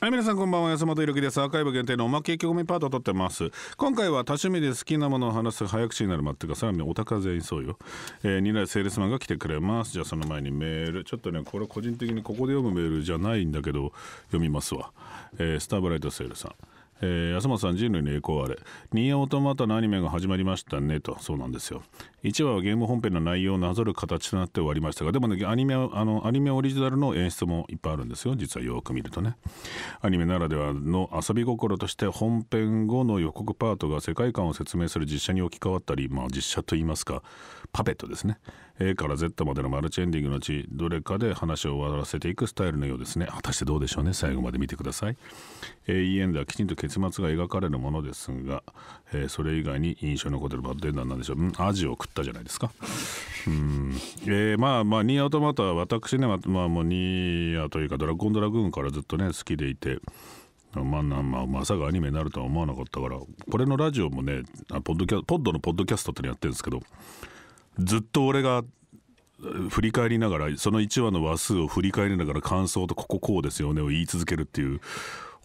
はい皆さんこんばんは安本ゆるきですアーカイブ限定のおまけ意気みパートを取ってます今回は多趣味で好きなものを話す早口になるまっていうかさらにお高ぜ員そうよ、えー、二代セールスマンが来てくれますじゃあその前にメールちょっとねこれ個人的にここで読むメールじゃないんだけど読みますわ、えー、スターブライトセールさんえー、安松さん人類の栄光あれニーオートマタのアニメが始まりましたねとそうなんですよ1話はゲーム本編の内容をなぞる形となって終わりましたがでもねアニメあのアニメオリジナルの演出もいっぱいあるんですよ実はよく見るとねアニメならではの遊び心として本編後の予告パートが世界観を説明する実写に置き換わったりまあ実写といいますかパペットですね A から Z までのマルチエンディングのうちどれかで話を終わらせていくスタイルのようですね果たしてどうでしょうね最後まで見てください AE n ではきちんと結末が描かれるものですが、えー、それ以外に印象に残ってるバッドエンなんでしょう、うん、アジを食ったじゃないですかうん、えー、まあまあニーアウトマタは私ねままあもうニーアというかドラゴンドラグーンからずっとね好きでいてまあまあ、まさかアニメになるとは思わなかったからこれのラジオもねポッドキャポッドのポッドキャストってのやってるんですけどずっと俺が振り返りながらその1話の話数を振り返りながら感想と「こここうですよね」を言い続けるっていう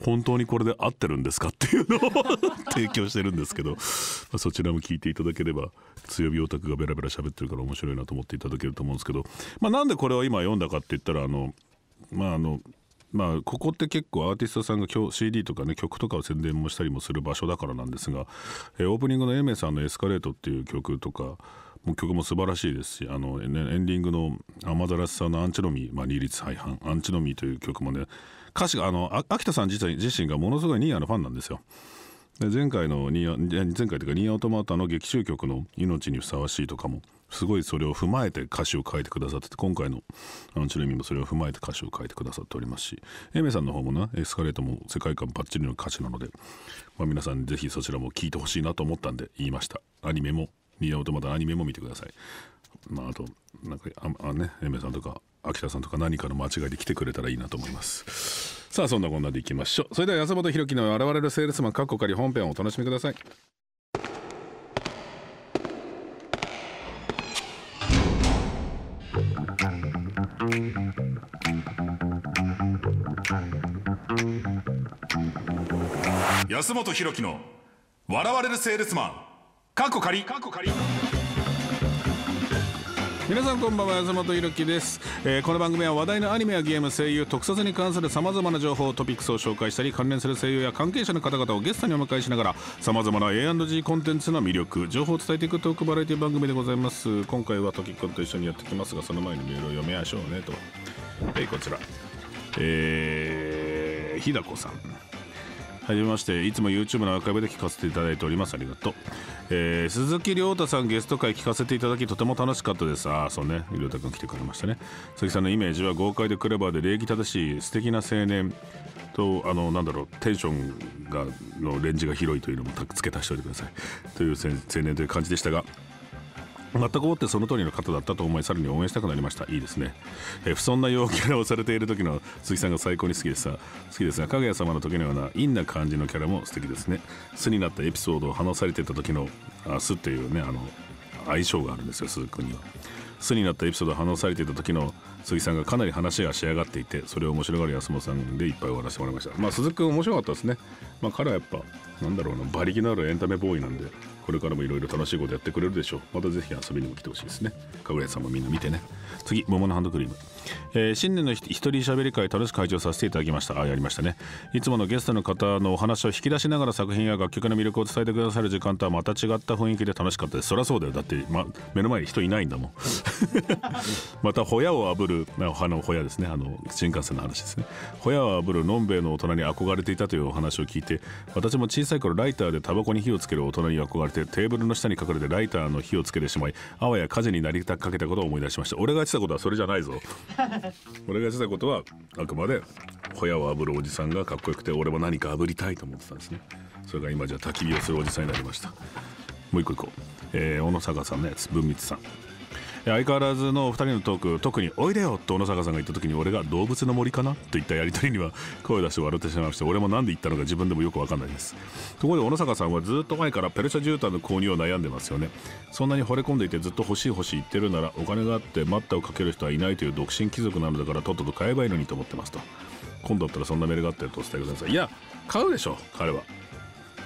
本当にこれで合ってるんですかっていうのを提供してるんですけど、まあ、そちらも聞いていただければ強火オタクがベラベラ喋ってるから面白いなと思っていただけると思うんですけど、まあ、なんでこれを今読んだかって言ったらあのまああの。まあ、ここって結構アーティストさんが CD とかね曲とかを宣伝もしたりもする場所だからなんですが、えー、オープニングのエメさんの「エスカレート」っていう曲とか曲も素晴らしいですしあのエンディングのアマザラスさんの「アンチロミー」まあ、二律背反「アンチロミー」という曲もね歌詞があの秋田さん自体自身がものすごいニーアのファンなんですよ。で前回のニーア、前回というかニーアオトマータの劇中曲の「命にふさわしい」とかもすごいそれを踏まえて歌詞を書いてくださってて今回の「アンチノミ」ー」もそれを踏まえて歌詞を書いてくださっておりますしエメさんの方もなエスカレートも世界観ばっちりの歌詞なので、まあ、皆さんぜひそちらも聴いてほしいなと思ったんで言いましたアニメも宮本またアニメも見てください。まあ、あとなんかああねエメさんとか秋田さんとか何かの間違いで来てくれたらいいなと思います。さあそんなこんなでいきましょう。それでは安本博樹の現れるセールスマン過去かり本編をお楽しみください。安本博樹の笑われるセールスマンかっこ仮かっこ仮皆さんこんばんは安本博樹です、えー、この番組は話題のアニメやゲーム声優特撮に関するさまざまな情報トピックスを紹介したり関連する声優や関係者の方々をゲストにお迎えしながらさまざまな A&G コンテンツの魅力情報を伝えていくトークバラエティ番組でございます今回はトキ君と一緒にやってきますがその前にメールを読みましょうねとでこちらえー、ひだこさんはじめましていつも YouTube のアーカイブで聞かせていただいておりますありがとう、えー、鈴木亮太さんゲスト会聞かせていただきとても楽しかったですああそうね亮太君来てくれましたね鈴木さんのイメージは豪快でクレバーで礼儀正しい素敵な青年とあのなんだろうテンションがのレンジが広いというのも付け足しておいてくださいという青年という感じでしたが全くもってその通りの方だったと思いさらに応援したくなりましたいいですね、え不遜な陽キャラをされている時の鈴木さんが最高に好きでした好きですがかぐや様の時のような陰な感じのキャラも素敵ですね素になったエピソードを話されていた時の「素」っていうねあの相性があるんですよ鈴木君には素になったエピソードを話されていた時の鈴木さんがかなり話が仕上がっていてそれを面白がる安本さんでいっぱい終わらせてもらいましたまあ鈴木君面白かったですねまあ彼はやっぱなんだろうな馬力のあるエンタメボーイなんでこれからもいろいろ楽しいことやってくれるでしょうまたぜひ遊びにも来てほしいですねかぐれさんもみんな見てね次桃のハンドクリーム、えー、新年の一人喋り会楽しく会場させていただきましたあやりましたねいつものゲストの方のお話を引き出しながら作品や楽曲の魅力を伝えてくださる時間とはまた違った雰囲気で楽しかったですそりゃそうだよだって、ま、目の前に人いないんだもん またホヤをあぶる花のホヤですねあの新幹線の話ですねホヤをあぶるのんべえの大人に憧れていたというお話を聞いて私も小ささい頃ライターでタバコに火をつける大人に憧れてテーブルの下に隠れてライターの火をつけてしまいあわや火事になりたかけたことを思い出しました俺がやってたことはそれじゃないぞ俺がやってたことはあくまで小屋を炙るおじさんがかっこよくて俺も何か炙りたいと思ってたんですねそれが今じゃ焚き火をするおじさんになりましたもう一個一個、えー、小野坂さんのやつ文光さん相変わらずのお二人のトーク特に「おいでよ!」と小野坂さんが言った時に俺が「動物の森かな?」といったやり取りには声出して笑ってしまいまして俺も何で言ったのか自分でもよく分かんないですところで小野坂さんはずっと前からペルシャ絨毯の購入を悩んでますよねそんなに惚れ込んでいてずっと欲しい欲しい言ってるならお金があって待ったをかける人はいないという独身貴族なのだからとっとと買えばいいのにと思ってますと今度だったらそんなメールがあったらとお伝えくださいいや買うでしょ彼は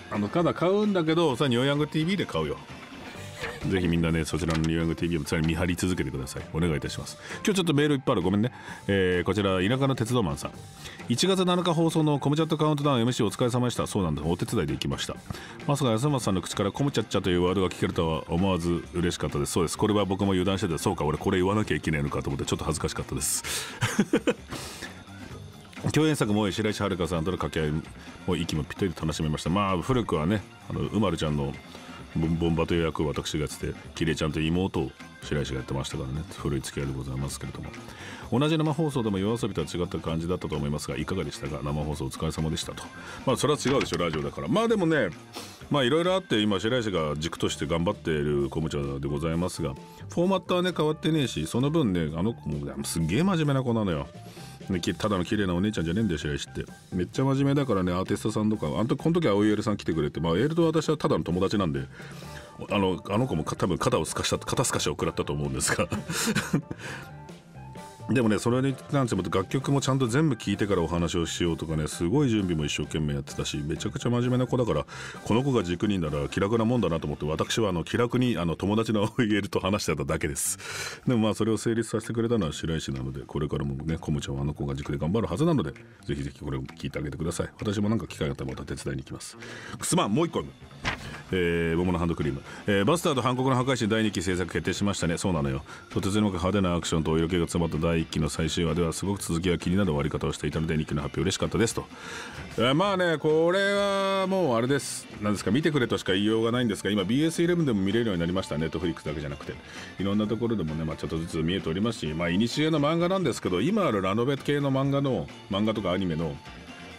あのただ買うんだけどさにヨーヤング TV で買うよぜひみんなねそちらのニューヨング TV も常に見張り続けてくださいお願いいたします今日ちょっとメールいっぱいあるごめんね、えー、こちら田舎の鉄道マンさん1月7日放送のコムチャットカウントダウン MC お疲れ様でしたそうなんですお手伝いで行きましたまさか安松さんの口からコムチャッチャというワードが聞けるとは思わず嬉しかったですそうですこれは僕も油断しててそうか俺これ言わなきゃいけないのかと思ってちょっと恥ずかしかったです 共演作も白石遥さんとの掛け合いも息もぴったりと楽しめましたまあ古くはねあのうまるちゃんのボンバという役を私がやっててキレちゃんと妹を白石がやってましたからね古い付き合いでございますけれども同じ生放送でも夜遊びとは違った感じだったと思いますがいかがでしたか生放送お疲れ様でしたとまあそれは違うでしょラジオだからまあでもねまあいろいろあって今白石が軸として頑張っているこもちゃでございますがフォーマットはね変わってねえしその分ねあの子もすげえ真面目な子なのよ。ただの綺麗なお姉ちゃんじゃねえんだよ白石ってめっちゃ真面目だからねアーティストさんとかあこの時は青いエルさん来てくれてまあエールと私はただの友達なんであのあの子も多分肩をすかした肩すかしを食らったと思うんですがでもねそれになんても楽曲もちゃんと全部聞いてからお話をしようとかねすごい準備も一生懸命やってたしめちゃくちゃ真面目な子だからこの子が軸になら気楽なもんだなと思って私はあの気楽にあの友達の言えると話してただけですでもまあそれを成立させてくれたのは白石なのでこれからもねコムちゃんはあの子が軸で頑張るはずなのでぜひぜひこれを聞いてあげてください私もなんか機会があったらまた手伝いに行きますくすまんもう一個えー、桃のハンドクリーム、えー、バスターと韓国の破壊神第2期制作決定しましたねそうなのよとてつもなく派手なアクションとお色気が詰まった第1期の最終話ではすごく続きが気になる終わり方をしていたので2期の発表嬉しかったですと、えー、まあねこれはもうあれです何ですか見てくれとしか言いようがないんですが今 BS11 でも見れるようになりましたネットフリックスだけじゃなくていろんなところでもね、まあ、ちょっとずつ見えておりますしまあいにしえの漫画なんですけど今あるラノベ系の漫画の漫画とかアニメの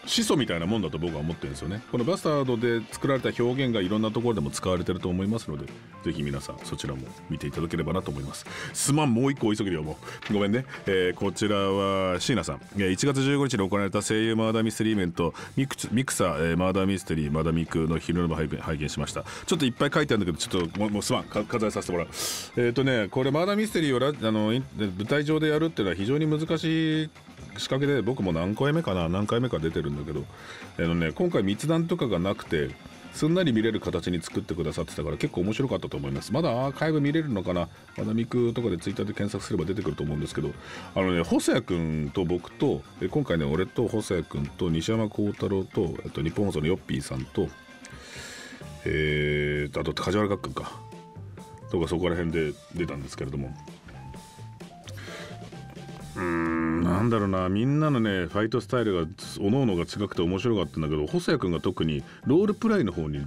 始祖みたいなもんだと僕は思ってるんですよねこのバスタードで作られた表現がいろんなところでも使われてると思いますのでぜひ皆さんそちらも見ていただければなと思いますすまんもう一個急ぎでよもうごめんね、えー、こちらは椎名さん1月15日に行われた声優マーダーミステリーイベントミクミクサー、えー、マーダーミステリーマダミクの昼の拝見しましたちょっといっぱい書いてあるんだけどちょっともうすまん数えさせてもらうえっ、ー、とねこれマーダーミステリーをあの舞台上でやるっていうのは非常に難しい仕掛けで僕も何回目かな何回目か出てるんだけどあの、ね、今回密談とかがなくてすんなり見れる形に作ってくださってたから結構面白かったと思いますまだアーカイブ見れるのかなまなみくとかでツイッターで検索すれば出てくると思うんですけどあのね細谷君と僕と今回ね俺と細谷君と西山幸太郎とと日本放送のヨッピーさんとえー、あと梶原学君かとかそこら辺で出たんですけれどもうんなんだろうなみんなのねファイトスタイルがおのおのが違くて面白かったんだけど細谷君が特にロールプライの方に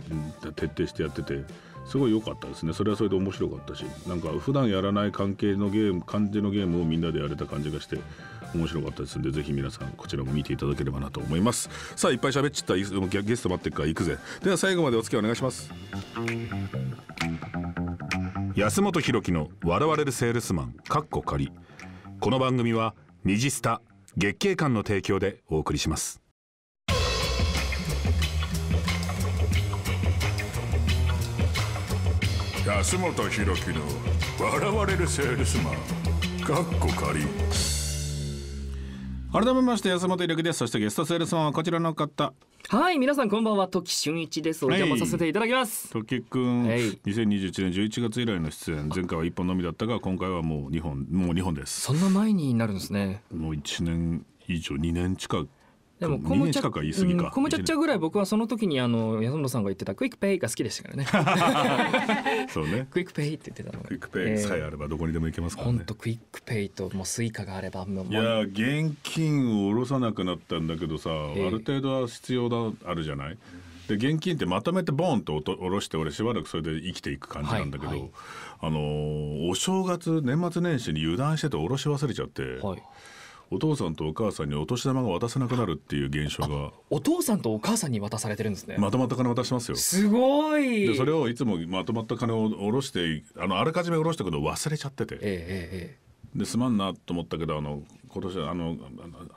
徹底してやっててすごい良かったですねそれはそれで面白かったしなんか普段やらない関係のゲーム感じのゲームをみんなでやれた感じがして面白かったですんでぜひ皆さんこちらも見ていただければなと思いますさあいっぱい喋っちゃったゲスト待ってっから行くぜでは最後までお付き合いお願いします安本博樹の「笑われるセールスマン」かっこ仮この番組は二次スタ月経館の提供でお送りします安本博樹の笑われるセールスマンかっこ仮改めまして安本力ですそしてゲストセールスマンはこちらの方はい皆さんこんばんは時俊一ですお邪魔させていただきます時くん、はい、2021年11月以来の出演前回は一本のみだったが今回はもう二本もう二本ですそんな前になるんですねもう一年以上二年近くでもコムチャ、ッチャぐらい僕はその時にあの安野さんが言ってたクイックペイが好きでしたからね。そうね。クイックペイって言ってたの。クイックペイさえあればどこにでも行けますからね。本当クイックペイともうスイカがあればもう。いや現金を下ろさなくなったんだけどさ、ある程度は必要だあるじゃない。で現金ってまとめてボンと下ろして俺しばらくそれで生きていく感じなんだけど、はいはい、あのお正月年末年始に油断してて下ろし忘れちゃって。はいお父さんとお母さんにお年玉が渡せなくなるっていう現象がお父さんとお母さんに渡されてるんですねまとまった金渡しますよすごいでそれをいつもまとまった金を下ろしてあのあらかじめ下ろしたくのを忘れちゃってて、ええええ、ですまんなと思ったけどあの今年はあの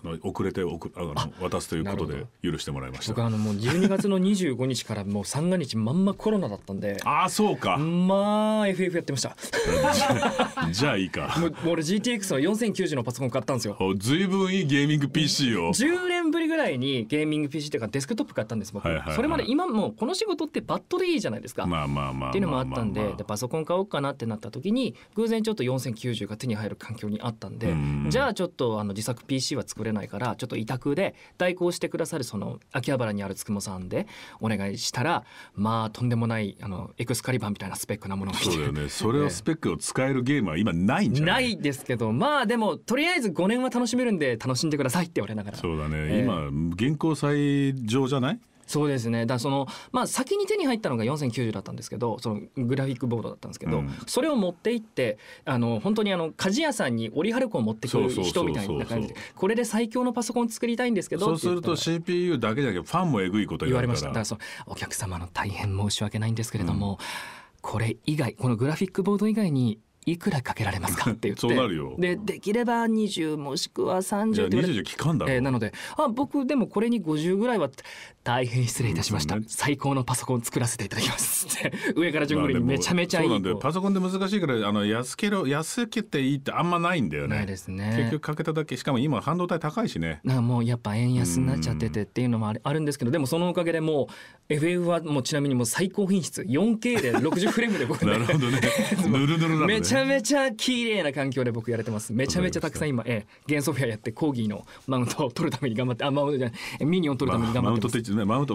あの遅れてくあの渡すということで許してもらいました僕あのもう12月の25日からもう三が日まんまコロナだったんで ああそうかまあ FF やってました じゃあいいかもう俺 GTX の4090のパソコン買ったんですよずいぶんいいゲーミング PC を10年代にゲーミング PC ていうかデスクトップ買ったんです僕、はいはいはい、それまで今もこの仕事ってバットでいいじゃないですか、っていうのもあったんででパソコン買おうかなってなった時に偶然ちょっと4090が手に入る環境にあったんで、んじゃあちょっとあの自作 PC は作れないからちょっと委託で代行してくださるその秋葉原にあるつくもさんでお願いしたらまあとんでもないあのエクスカリバーみたいなスペックなものがそうだよねそれをスペックを使えるゲームは今ないんじゃないないですけどまあでもとりあえず5年は楽しめるんで楽しんでくださいって言われながらそうだね、えー、今現行最上じゃないそうですねだその、まあ、先に手に入ったのが4090だったんですけどそのグラフィックボードだったんですけど、うん、それを持っていってあの本当にあの鍛冶屋さんに折り春子を持ってくる人みたいな感じでこれで最強のパソコン作りたいんですけどそうすると CPU だけじゃなくてファンもえぐいこと言われましただからそお客様の大変申し訳ないんですけれども、うん、これ以外このグラフィックボード以外にいくらかけられますかって言ってそうなるよでできれば20もしくは30って言わ間だろ、えー、なのであ僕でもこれに50ぐらいは大変失礼いたしました、ね、最高のパソコン作らせていただきますって 上から順繰りにめちゃめちゃいい、まあ、そうなんでパソコンで難しいからあの安けろ安けていいってあんまないんだよねないですね結局かけただけしかも今半導体高いしねなんもうやっぱ円安になっちゃっててっていうのもあるんですけどでもそのおかげでもう FF はもうちなみにもう最高品質 4K で60フレームで なるほどねぬるぬるなのね ちゃめちゃ綺麗な環境で僕やれてますめちゃめちゃたくさん今、えー、ゲンソフィアやってコーギーのマウントを取るために頑張ってあマウントじゃないミニオン取るために頑張って、まあ、マウントって、ね、マウント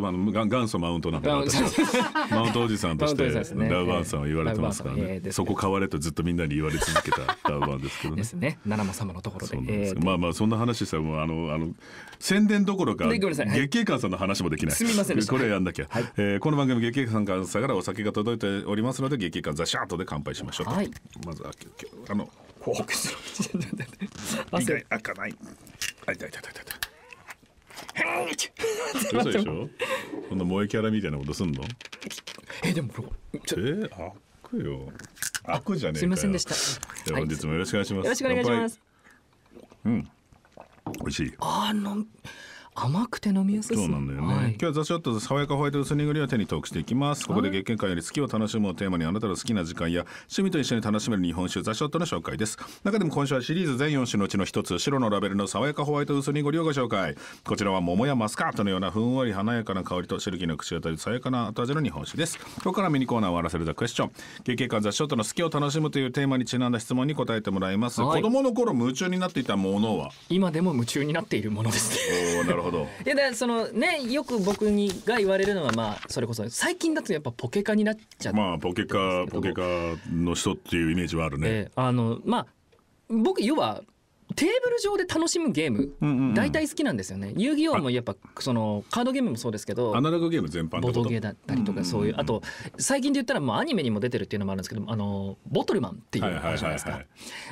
元祖マウントなんだマウントおじさんとしてラウバンさんは言われてますからね、そこ変われとずっとみんなに言われ続けたラウバンですけどねですね七間様のところでで、えー、まあまあそんな話したらもうあのあの宣伝どころか月経館さんの話もできないすみませんこれやんなきゃ、はい、えー、この番組月経館さんからお酒が届いておりますので月経館ザシャートで乾杯しましょうと、はいまずああのこう結論鼻が開かないあいたいたいたいた嘘でしょそんな萌えキャラみたいなことすんのえでもこれえー、開くよ開くじゃねえすみませんでしたで本日もよろしくお願いします、よろしくお願いしますうん美味しいあの甘くて飲みやすいそうなんだよね、はい、今日は雑誌をった爽やかホワイトスニングリーを手にトークしていきますここで月見会より好きを楽しむをテーマにあなたの好きな時間や趣味と一緒に楽しめる日本酒雑誌ッの紹介です中でも今週はシリーズ全4種のうちの一つ白のラベルの爽やかホワイト薄にご利をご紹介こちらは桃やマスカートのようなふんわり華やかな香りとシルキーの口当たり爽やかな後味の日本酒ですここからミニコーナーを終わらせるザクエスチョン月憩館雑誌ットの好きを楽しむというテーマにちなんだ質問に答えてもらいます、はい、子供の頃夢中になっていたものは今でも夢中になっているものですねおなるほどほどいやだそのねよく僕にが言われるのはまあそれこそ最近だとやっぱポケカになっちゃってまあポケカポケカの人っていうイメージはあるね、えー、あのまあ僕要はテーブル上で楽しむゲーム、うんうんうん、大体好きなんですよね遊戯王もやっぱそのカードゲームもそうですけどアナログゲーム全般ボトゲーだったりとかそういううんうんうん、あと最近で言ったらもうアニメにも出てるっていうのもあるんですけどあのボトルマンっていうじゃないですか、はいはいはいはい、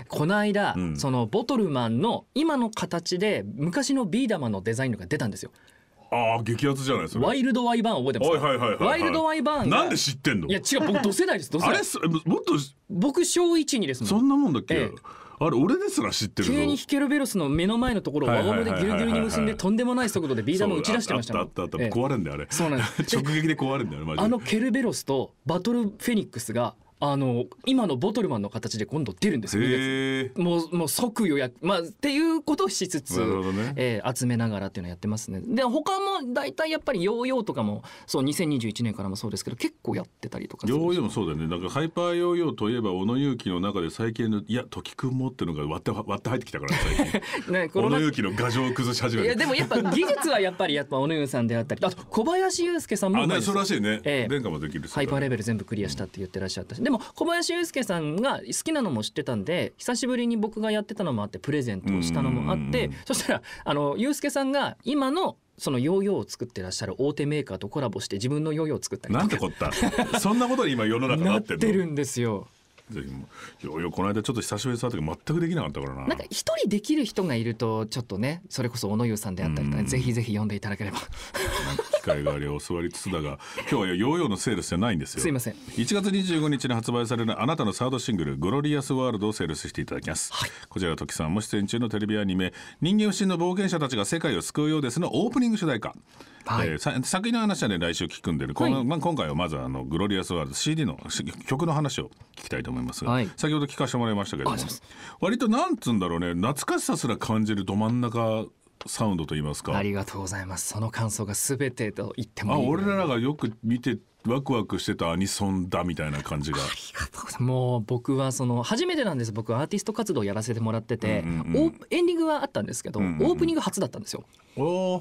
この間、うん、そのボトルマンの今の形で昔のビー玉のデザインが出たんですよああ激アツじゃないですか。ワイルドワイバーン覚えてますか。はいはいはいはい、ワイルドワイバーン。なんで知ってんの。いや違う僕同世代です。同世代。あれもっと僕小一にですもん。そんなもんだっけ。ええあれ俺ですら知ってる急にヒケルベロスの目の前のところを輪ゴムでギュルギュルに結んでとんでもない速度でビー玉打ち出してましたあったあった壊れんだよあれそうなんです 直撃で壊れんだよあのケルベロスとバトルフェニックスがあの今のボトルマンの形で今度出るんですよ2もうもう即予約、まあ、っていうことをしつつ、ね、えー、集めながらっていうのをやってますねで他も大体やっぱりヨーヨーとかもそう2021年からもそうですけど結構やってたりとかヨーヨーもそうだよねなんかハイパーヨーヨーといえば小野勇気の中で最近の「いや時くんも」っていうのが割って 割って入ってきたから最近、ね、小野勇気の牙城を崩し始めていやでもやっぱ技術はやっぱりやっぱ小野勇さんであったりあと小林勇介さんもあ、ね、そうらしいね、えー、殿下もできるハイパーレベル全部クリアしたって言ってらっしゃったし、うんでも小林裕介さんが好きなのも知ってたんで久しぶりに僕がやってたのもあってプレゼントをしたのもあってそしたらあの裕介さんが今のそのヨーヨーを作ってらっしゃる大手メーカーとコラボして自分のヨーヨーを作ったりなんてこった そんなことに今世の中なってるなってるんですよぜひヨーヨーこの間ちょっと久しぶりに触った時全くできなかったからななんか一人できる人がいるとちょっとねそれこそ小野湯さんであったりとか、ね、ぜひぜひ呼んでいただければ 会があり教わりつつだが 今日はヨーヨーのセールスじゃないんですよすいません1月25日に発売されるあなたのサードシングル「グロリアスワールド」をセールスしていただきます、はい、こちら時さんも出演中のテレビアニメ「人間不信の冒険者たちが世界を救うようです」のオープニング主題歌はい、えー、先の話はね来週聞くんで、ね、この、はい、まあ、今回はまずあのグロリアスワールド CD の曲の話を聞きたいと思いますが、はい、先ほど聞かせてもらいましたけども割となんつうんだろうね懐かしさすら感じるど真ん中サウンドと言いますかありがとうございますその感想が全てと言ってもいいあ俺らがよく見てワクワクしてたアニソンだみたいな感じが。もう僕はその初めてなんです僕アーティスト活動やらせてもらってて、うんうんうん、エンディングはあったんですけど、うんうんうん、オープニング初だったんですよ。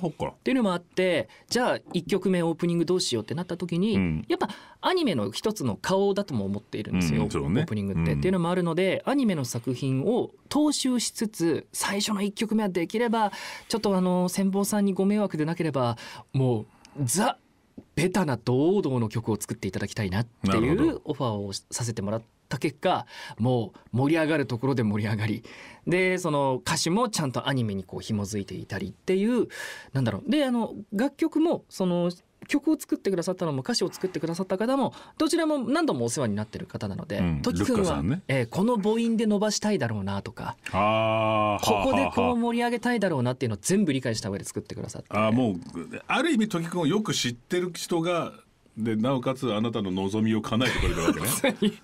っかっていうのもあってじゃあ1曲目オープニングどうしようってなった時に、うん、やっぱアニメの一つの顔だとも思っているんですよ、うんね、オープニングって、うん。っていうのもあるのでアニメの作品を踏襲しつつ最初の1曲目はできればちょっとあの先方さんにご迷惑でなければもうザベタな堂々の曲を作っていただきたいなっていうオファーをさせてもらって。った結果もう盛り上がるところで盛り上がりでその歌詞もちゃんとアニメにこう紐づいていたりっていうなんだろうであの楽曲もその曲を作ってくださったのも歌詞を作ってくださった方もどちらも何度もお世話になってる方なので、うん、時君は、ねえー、この母音で伸ばしたいだろうなとかここでこう盛り上げたいだろうなっていうのを全部理解した上で作ってくださって、あもうある意味時君をよく知ってる人がでなおかつあなたの望みを叶えてくれるわけね。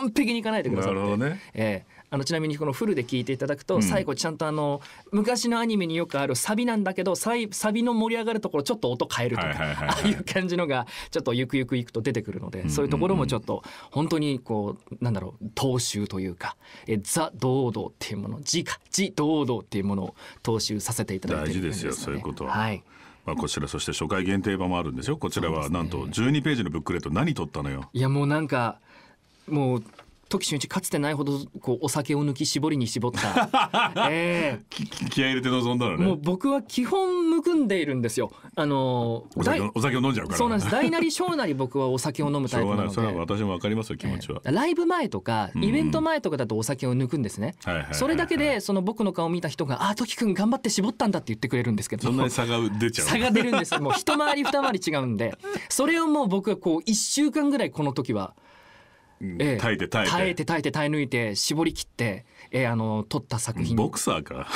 完璧にいかないでくださいなえあのちなみにこのフルで聞いていただくと、最後ちゃんとあの昔のアニメによくあるサビなんだけどササビの盛り上がるところちょっと音変えるとか、ああいう感じのがちょっとゆくゆくいくと出てくるので、そういうところもちょっと本当にこうなんだろう踏襲というかえザ・ドーっていうもの字か字ドーっていうものを踏襲させていただいてるんです、ね、大事ですよそういうことは。はいまあ、こちらそして初回限定版もあるんですよこちらはなんと12ページのブックレート何取ったのよ、ね、いやもうなんかもう時俊一かつてないほどこうお酒を抜き絞りに絞った、えー、気合入れて臨んだのねもう僕は基本むくんでいるんですよあのー、お酒を飲んじゃうからそうなんです大なり小なり僕はお酒を飲むタイプなので私も わかりますよ気持ちは、えー、ライブ前とかイベント前とかだとお酒を抜くんですね、それだけでその僕の顔を見た人が「ああ時君頑張って絞ったんだ」って言ってくれるんですけどそんなに差が出ちゃう差が出るんですもう一回り二回り違うんでそれをもう僕はこう1週間ぐらいこの時は耐えて耐えて耐えて耐えて耐え抜いて絞り切って、えー、あの撮った作品ボクサーか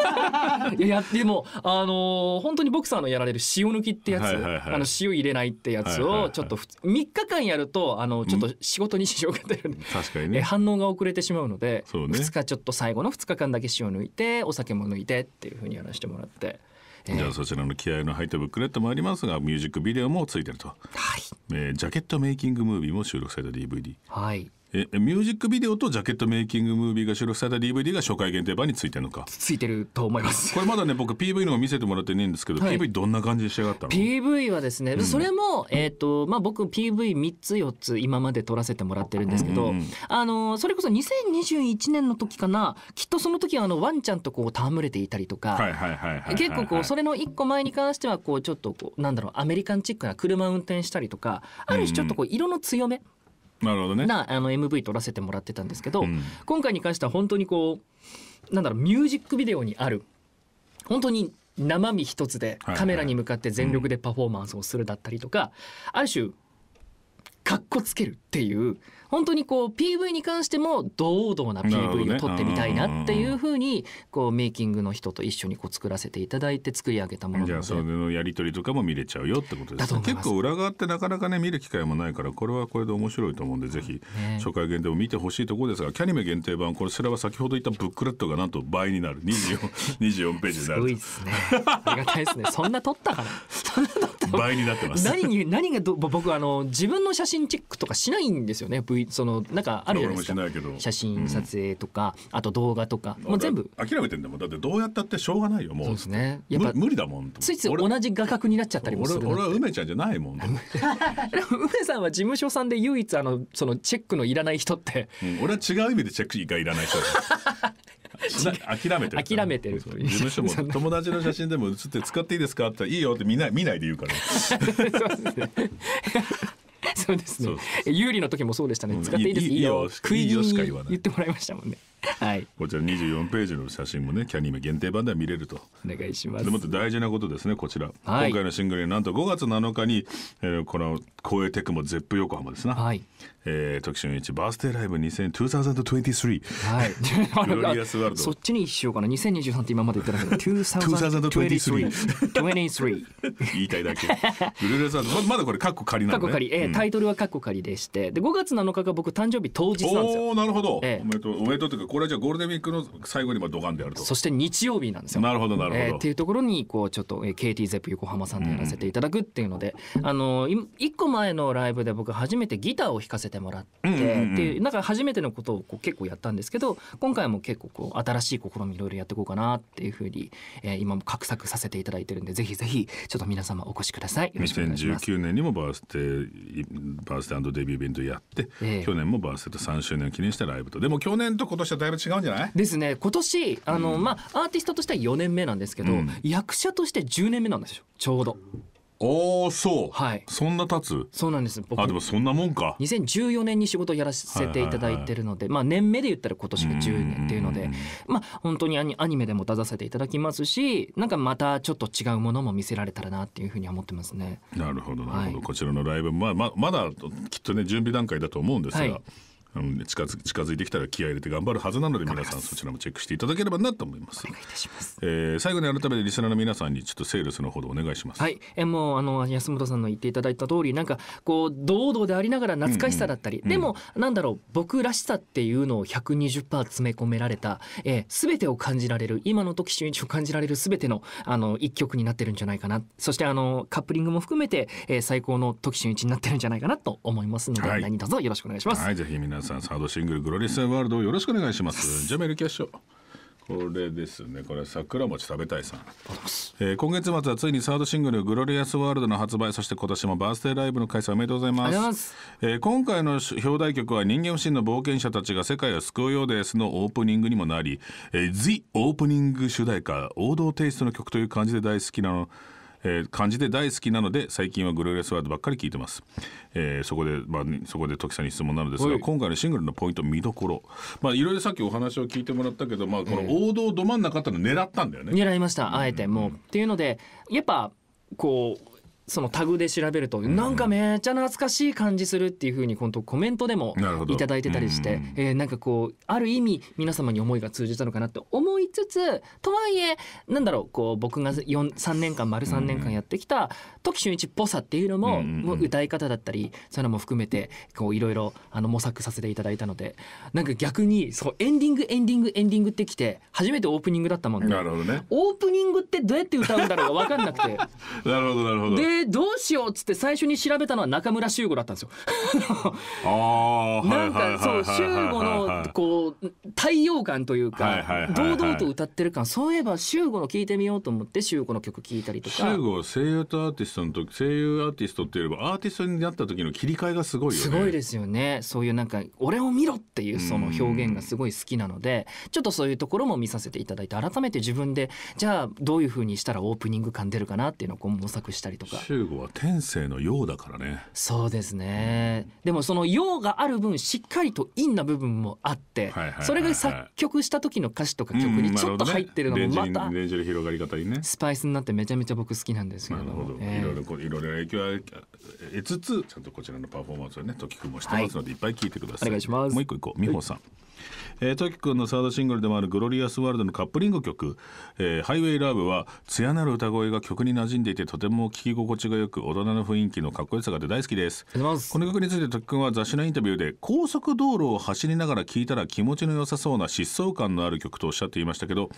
いやでもあのー、本当にボクサーのやられる塩抜きってやつ、はいはいはい、あの塩入れないってやつをちょっと3日間やるとあのちょっと仕事に支障が出る確かにね、ね、えー、反応が遅れてしまうのでう、ね、2日ちょっと最後の2日間だけ塩抜いてお酒も抜いてっていうふうにやらせてもらって。じゃあそちらの気合の入ったブックレットもありますがミュージックビデオもついてると、はいえー、ジャケットメイキングムービーも収録された DVD はいえミュージックビデオとジャケットメイキングムービーが収録された DVD が初回限定版についてるのかついてると思いますこれまだね僕 PV の見せてもらってねえんですけど、はい、PV どんな感じで仕上がったの PV はですね、うん、それも、えーとまあ、僕 PV3 つ4つ今まで撮らせてもらってるんですけど、うん、あのそれこそ2021年の時かなきっとその時はあのワンちゃんとこう戯れていたりとか結構こうそれの1個前に関してはこうちょっとこうなんだろうアメリカンチックな車運転したりとかある種ちょっとこう色の強め、うんなるほどねなあの MV 撮らせてもらってたんですけど、うん、今回に関しては本当にこうなんだろうミュージックビデオにある本当に生身一つでカメラに向かって全力でパフォーマンスをするだったりとか、はいはいうん、ある種かっこつけるっていう本当にこう PV に関しても堂々な PV を撮ってみたいなっていうふうにこうメイキングの人と一緒にこう作らせていただいて作り上げたものじゃあそれのやり取りとかも見れちゃうよってことですね結構裏側ってなかなかね見る機会もないからこれはこれで面白いと思うんでぜひ初回限定も見てほしいところですが、キャニメ限定版これすれは先ほど言ったブックレットがなんと倍になる 24, 24 ページになるすごいですねありがたいですねそんな撮ったかそんな撮った倍になってます何に何がど僕あの自分の写真チェックとかしないんですよね v そのなんかあるじゃないですか写真撮影とか、うん、あと動画とかもう全部諦めてんだもんだってどうやったってしょうがないよもうそうですねやっぱ無理だもんついつい同じ画角になっちゃったりもする俺俺は梅ちゃんじゃないもん 梅さんは事務所さんで唯一あのそのチェックのいらない人って、うん、俺は違う意味でチェックがいらない人 諦めてる諦めてる事務所も 友達の写真でも写って使っていいですかって言ったら「いいよ」って見ない見ないで言うから。そうですね そうですね有利の時もそうでしたね使っていいですいいよ食いよしか言わない言ってもらいましたもんねはいこちら24ページの写真もねキャニーメ限定版では見れるとお願いしますでも大事なことですねこちら、はい、今回のシングルになんと5月7日に、えー、この公営テクモゼップ横浜ですな、はい、えー、時春一バースデーライブ2023。はい。グロリアスワールド。そっちにしようかな。2023って今まで言ってたけど、2 0 2 2023。言いたいだけ。グロリアスワールド。まだこれ、カッコ仮なのカッ仮。えー、タイトルはカッコ仮でして。で、5月7日が僕誕生日当日なんですよ。おなるほど、えー、おめでとう。おめでとうというか、これはじゃあゴールデンウィークの最後にまあドガンであると。そして日曜日なんですよ。なるほど、なるほど。えー、っていうところに、こう、ちょっと、えー、KT ゼップ横浜さんでやらせていただくっていうので、うん、あの、1個前のライブで僕初めてギターを弾かせててもらってっていう,、なんか初めてのことをこう結構やったんですけど今回も結構こう新しい試みいろいろやっていこうかなっていうふうに、え今も画策させていただいてるんでぜひぜひちょっと皆様お越しください。2019年にもバースデーバースデーデビューイベントやって、えー、去年もバースデーと3周年を記念したライブとでも去年と今年はだいぶ違うんじゃないですね今年あの、うん、まあアーティストとしては4年目なんですけど、うん、役者として10年目なんですよちょうど。おおそうはいそんな経つそうなんです僕あでもそんなもんか2014年に仕事をやらせていただいてるので、まあ年目で言ったら今年が10年っていうのでまあ本当にアニアニメでも出させていただきますしなんかまたちょっと違うものも見せられたらなっていうふうに思ってますねなるほどなるほど、はい、こちらのライブまあままだきっとね準備段階だと思うんですが、はいあの、ね、近づ近づいてきたら気合入れて頑張るはずなので皆さんそちらもチェックしていただければなと思います。おえ最後に改めてリスナーの皆さんにちょっとセールスのほどお願いします。はい、えもうあの安本さんの言っていただいた通りなんかこう堂々でありながら懐かしさだったり、うんうん、でも、うん、なんだろう僕らしさっていうのを120%詰め込められた、えー、全てを感じられる今の時俊一を感じられる全てのあの一曲になってるんじゃないかな。そしてあのカップリングも含めて、えー、最高の時俊一になってるんじゃないかなと思いますので、はい、何卒よろしくお願いします。はい、ぜひ皆さんサードシングル「グロリス・ワールド」よろしくお願いしますジャメルキャッショこれですねこれ桜餅食べたいさん、えー、今月末はついにサードシングル「グロリアスワールド」の発売そして今年もバースデーライブの開催おめでとうございますえー、今回の表題曲は「人間不信の冒険者たちが世界を救うようです」のオープニングにもなり「えー、The オープニング主題歌王道テイストの曲という感じで大好きなのえー、感じで大好きなので最近はグルーレスワードばっかり聞いてます、えー、そこで、まあ、そこで時さんに質問なのですが、はい、今回のシングルのポイント見どころまあいろいろさっきお話を聞いてもらったけど、まあ、この王道ど真ん中っての狙ったんだよね、うん、狙いましたあえてもう、うん、っていうのでやっぱこうそのタグで調べると、なんかめっちゃ懐かしい感じするっていうふうに本当コメントでも頂いてたりして、うえなんかこうある意味皆様に思いが通じたのかなって思いつつとはいえなんだろうこう僕が3年間丸3年間やってきた時俊一っぽさっていうのももう歌い方だったりそういうのも含めていろいろ模索させていただいたのでなんか逆にそうエンディングエンディングエンディングってきて初めてオープニングだったもんなるほどねオープニングってどうやって歌うんだろうが分かんなくて。なるほどなるほどでれどうしようっつって最初に調べたのは中村修吾だったんですよ。なんかそう修吾のこう太陽感というか堂々と歌ってる感そういえば修吾の聴いてみようと思って修吾の曲聴いたりとか修吾声優とアーティストの時声優アーティストっていえばアーティストになった時の切り替えがすごいよねすごいですよねそういうなんか俺を見ろっていうその表現がすごい好きなのでちょっとそういうところも見させていただいて改めて自分でじゃあどういうふうにしたらオープニング感出るかなっていうのをこう模索したりとか中国は天性のうだからねそうですね、うん、でもそのうがある分しっかりと陰な部分もあって、それが作曲した時の歌詞とか曲にちょっと入ってるのもまた、うんね、広がり方にねスパイスになってめちゃめちゃ僕好きなんですけどえー、いろいろこういろいろ影響を得つつちゃんとこちらのパフォーマンスをね時くもしてますので、はい、いっぱい聞いてくださいお願いしますもう一個いこう美穂さん、はいえー、トキ君のサードシングルでもある「グロリアスワールド」のカップリング曲「えー、ハイウェイラブは艶なる歌声が曲に馴染んでいてとても聴き心地がよく大人の雰囲気のかっこよさが大好きですこの曲についてトキ君は雑誌のインタビューで高速道路を走りながら聴いたら気持ちの良さそうな疾走感のある曲とおっしゃっていましたけど、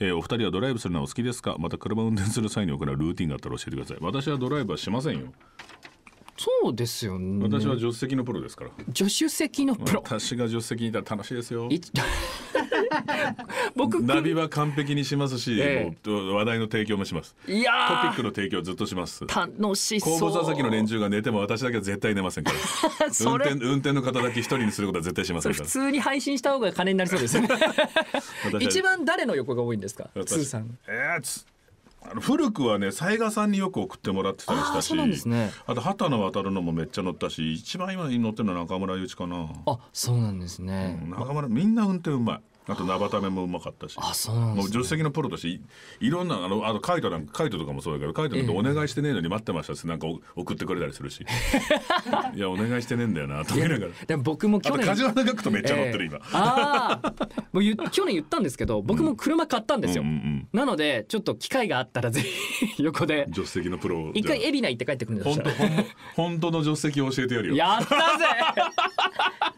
えー、お二人はドライブするのはお好きですかまた車を運転する際に行うルーティンがあったら教えてください私はドライブはしませんよそうですよね。私は助手席のプロですから。助手席のプロ。私が助手席にいたら楽しいですよ。僕ナビは完璧にしますし、ええ、話題の提供もします。いやトピックの提供ずっとします。楽しそう。後部座席の連中が寝ても私だけは絶対寝ませんから。運転運転の方だけ一人にすることは絶対しませんから。普通に配信した方が金になりそうですね。一番誰の横が多いんですか。通さん。えー、つ。古くはね雑賀さんによく送ってもらってたりしたしあ,、ね、あと畑野渡るのもめっちゃ乗ったし一番今に乗ってるのは中村祐一かなあそうなんですね、うん、中村みんな運転うまいあと生ためもうまかったしあそうなん、ね、もう助手席のプロとしていろんなあのあの、カイトなんかカイトとかもそうやけどカイトなんお願いしてねえのに待ってましたってなんか送ってくれたりするし いやお願いしてねえんだよなと思ながらでも僕も去年梶原学徒めっちゃ乗ってる、えー、今、ああもう去年言ったんですけど僕も車買ったんですよ、うんうんうん、なのでちょっと機会があったらぜひ 横で助手席のプロ一回海老名行って帰ってくるんですよ本当の助手席を教えてやるよやったぜ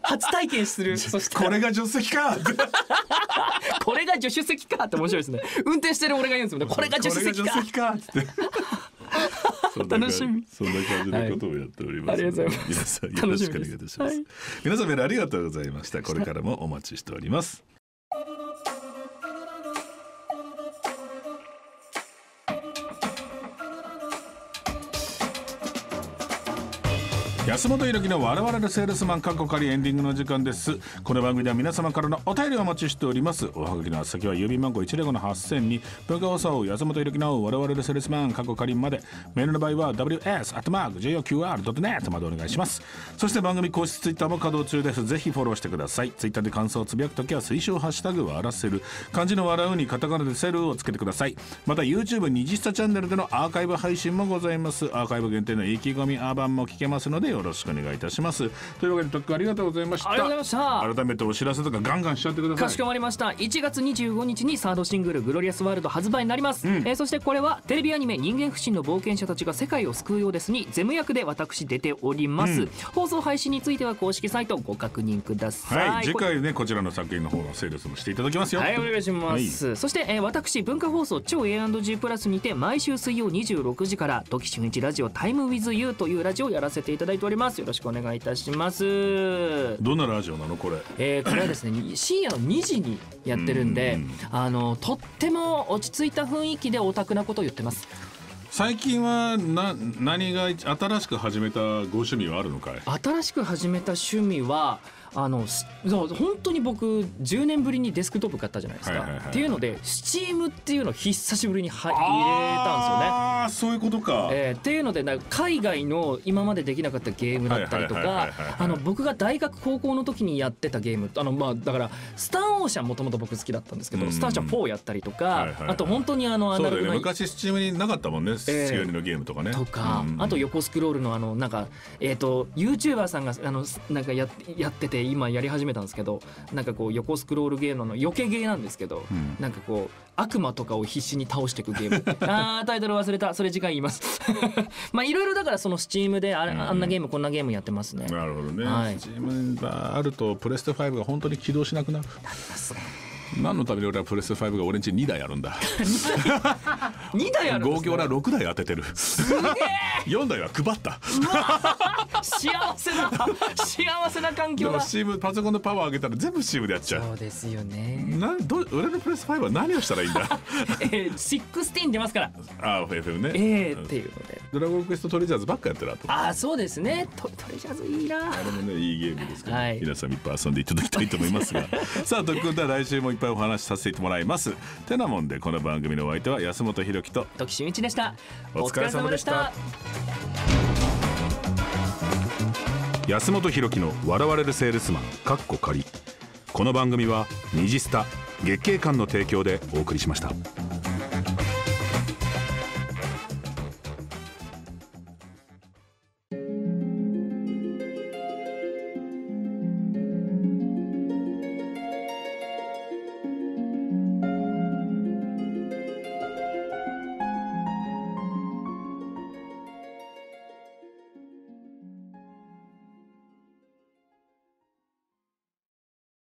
初体験するそしてこれが助手席か これが助手席かって面白いですね運転してる俺が言うんですもんねこれが助手席かって楽しみそんな感じのことをやっております、はい、皆さんよろしくお願いいします、はい、皆さんメールありがとうございましたこれからもお待ちしております安本博樹の我々のセールスマン過去仮エンディングの時間ですこの番組では皆様からのお便りをお待ちしておりますおはがきの先は郵便番号1零五の8000に文化放送安本博樹の我々のセールスマン過去仮までメールの場合は ws.joqr.net までお願いしますそして番組公式ツイッターも稼働中ですぜひフォローしてくださいツイッターで感想をつぶやくときは推奨ハッシュタグ笑せる漢字の笑うにカタカナでセルをつけてくださいまた YouTube 二次スタチャンネルでのアーカイブ配信もございますアーカイブ限定の意気込みアーバンも聞けますのでよろしくお願いいたしますというわけで特区ありがとうございましたありがとうございました改めてお知らせとかガンガンしちゃってくださいかしこまりました1月25日にサードシングル「グロリアスワールド」発売になります、うん、えー、そしてこれはテレビアニメ「人間不信の冒険者たちが世界を救うようです」にゼム役で私出ております、うん、放送配信については公式サイトご確認ください、はい、次回ねこちらの作品の方のセールスもしていただきますよはいお願いします、はい、そして、えー、私文化放送超 A&G プラスにて毎週水曜26時から「時春一ラジオタイムウィズユーというラジオをやらせていただいてておりますよろしくお願いいたしますどんなラジオなのこれえー、これはですね深夜の2時にやってるんで、ん、あのとっても落ち着いた雰囲気でオタクなことを言ってます最近はな何が新しく始めたご趣味はあるのかい新しく始めた趣味はあの本当に僕10年ぶりにデスクトップ買ったじゃないですか、はいはいはいはい、っていうのでスチームっていうのを久しぶりに入れたんですよね。そういうことか、えー、っていうのでな海外の今までできなかったゲームだったりとか僕が大学高校の時にやってたゲームあの、まあ、だから「スター・オーシャン」もともと僕好きだったんですけど「うんうん、スター・オーシャン4」やったりとか、はいはいはい、あと本当にあのアナログの、ね、昔スチームになかったもんね、えー、強いのゲームとかね。とか、うんうん、あと横スクロールのあのなんか、えーと、と YouTuber さんがあのなんかややってて今やり始めたんですけどなんかこう横スクロールゲームの余計ゲーなんですけど、うん、なんかこう悪魔とかを必死に倒していくゲーム あータイトル忘れたそれ次回言います まあいろいろだからそのスチームであ,、あんなゲームこんなゲームやってますねなるほどね、はい、スチームがあるとプレステ5が本当に起動しなくなるなりますね何のために俺はプレステ5が俺んち2台あるんだ2台あるんですね合計俺は6台当ててるすげえ4台は配った幸せな幸せな環で境もだ s t パソコンのパワー上げたら全部シームでやっちゃうそうですよねなど俺のプレステ5は何をしたらいいんだええー、16出ますからあー FM ねえー、っていうのでドラゴンクエストトレジャーズばっかやってるとああそうですねトトレジャーズいいなあれもねいいゲームですから、はい皆さんいっぱい遊んでいただきたいと思いますが さあ特訓では来週もっぱいお話しさせてもらいますてなもんでこの番組のお相手は安本博樹と時俊一でしたお疲れ様でした安本博樹の笑われるセールスマンかっこ仮この番組は二次スタ月経館の提供でお送りしました。